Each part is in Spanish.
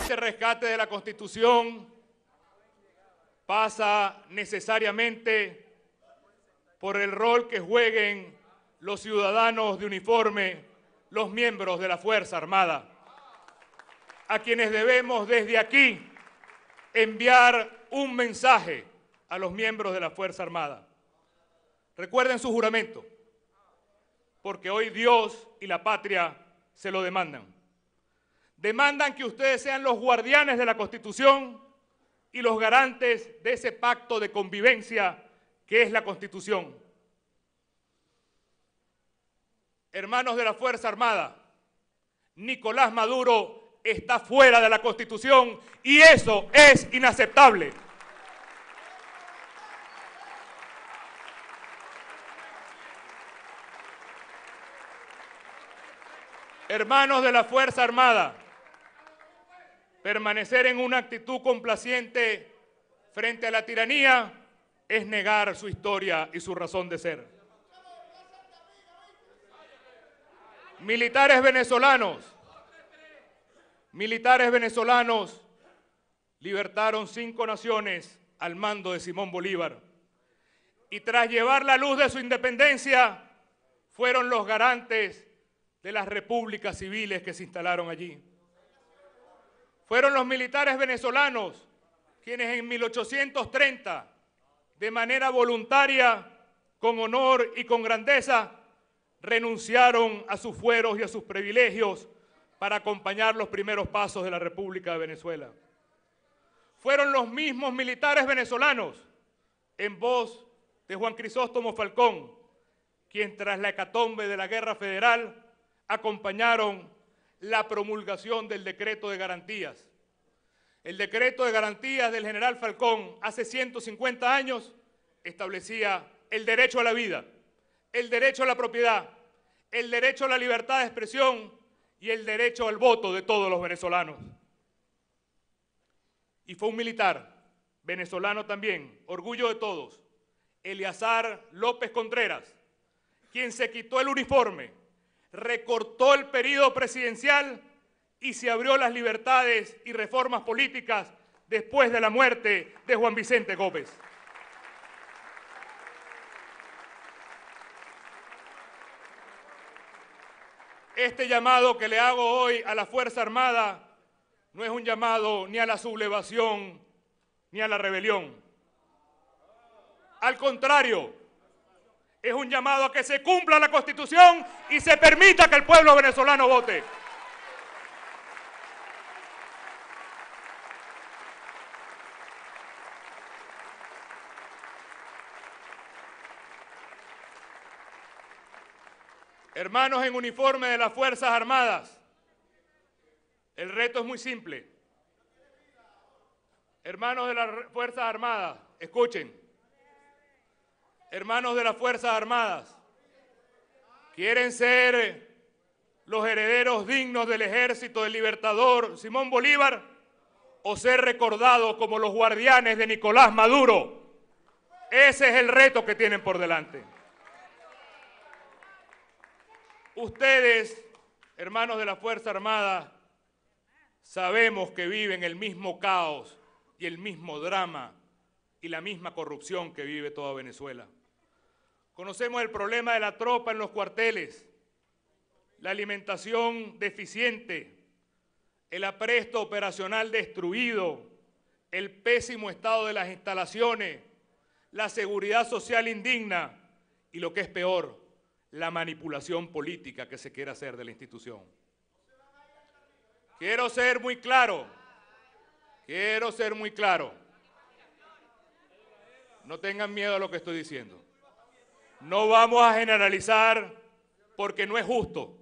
Este rescate de la Constitución pasa necesariamente por el rol que jueguen los ciudadanos de uniforme, los miembros de la Fuerza Armada, a quienes debemos desde aquí enviar un mensaje a los miembros de la Fuerza Armada. Recuerden su juramento, porque hoy Dios y la patria se lo demandan. Demandan que ustedes sean los guardianes de la Constitución y los garantes de ese pacto de convivencia que es la Constitución. Hermanos de la Fuerza Armada, Nicolás Maduro está fuera de la Constitución y eso es inaceptable. hermanos de la Fuerza Armada, permanecer en una actitud complaciente frente a la tiranía es negar su historia y su razón de ser. Militares venezolanos, militares venezolanos libertaron cinco naciones al mando de Simón Bolívar. Y tras llevar la luz de su independencia, fueron los garantes de las repúblicas civiles que se instalaron allí. Fueron los militares venezolanos quienes en 1830, de manera voluntaria, con honor y con grandeza, renunciaron a sus fueros y a sus privilegios para acompañar los primeros pasos de la República de Venezuela. Fueron los mismos militares venezolanos, en voz de Juan Crisóstomo Falcón, quien tras la hecatombe de la Guerra Federal acompañaron la promulgación del decreto de garantías. El decreto de garantías del general Falcón hace 150 años establecía el derecho a la vida, el derecho a la propiedad, el derecho a la libertad de expresión y el derecho al voto de todos los venezolanos. Y fue un militar, venezolano también, orgullo de todos, Eleazar López Contreras, quien se quitó el uniforme recortó el periodo presidencial y se abrió las libertades y reformas políticas después de la muerte de Juan Vicente Gómez. Este llamado que le hago hoy a la Fuerza Armada no es un llamado ni a la sublevación ni a la rebelión. Al contrario, es un llamado a que se cumpla la Constitución y se permita que el pueblo venezolano vote. Hermanos en uniforme de las Fuerzas Armadas, el reto es muy simple. Hermanos de las Fuerzas Armadas, escuchen hermanos de las Fuerzas Armadas, quieren ser los herederos dignos del ejército del libertador Simón Bolívar o ser recordados como los guardianes de Nicolás Maduro. Ese es el reto que tienen por delante. Ustedes, hermanos de la Fuerza Armada, sabemos que viven el mismo caos y el mismo drama y la misma corrupción que vive toda Venezuela. Conocemos el problema de la tropa en los cuarteles, la alimentación deficiente, el apresto operacional destruido, el pésimo estado de las instalaciones, la seguridad social indigna y lo que es peor, la manipulación política que se quiere hacer de la institución. Quiero ser muy claro, quiero ser muy claro. No tengan miedo a lo que estoy diciendo. No vamos a generalizar porque no es justo.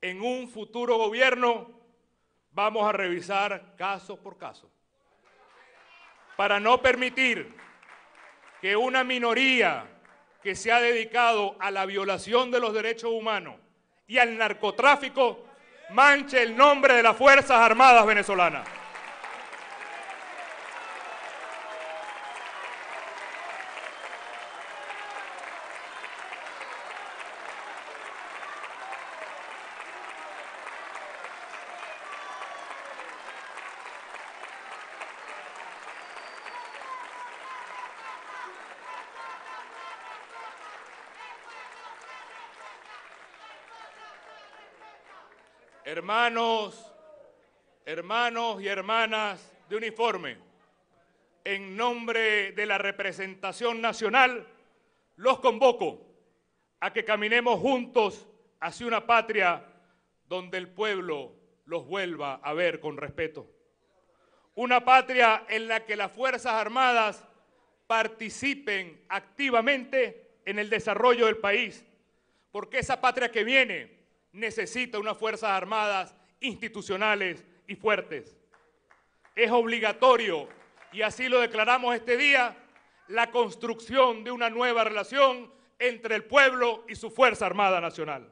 En un futuro gobierno vamos a revisar caso por caso para no permitir que una minoría que se ha dedicado a la violación de los derechos humanos y al narcotráfico manche el nombre de las Fuerzas Armadas venezolanas. hermanos, hermanos y hermanas de uniforme, en nombre de la representación nacional, los convoco a que caminemos juntos hacia una patria donde el pueblo los vuelva a ver con respeto. Una patria en la que las Fuerzas Armadas participen activamente en el desarrollo del país, porque esa patria que viene necesita unas Fuerzas Armadas institucionales y fuertes. Es obligatorio, y así lo declaramos este día, la construcción de una nueva relación entre el pueblo y su Fuerza Armada Nacional.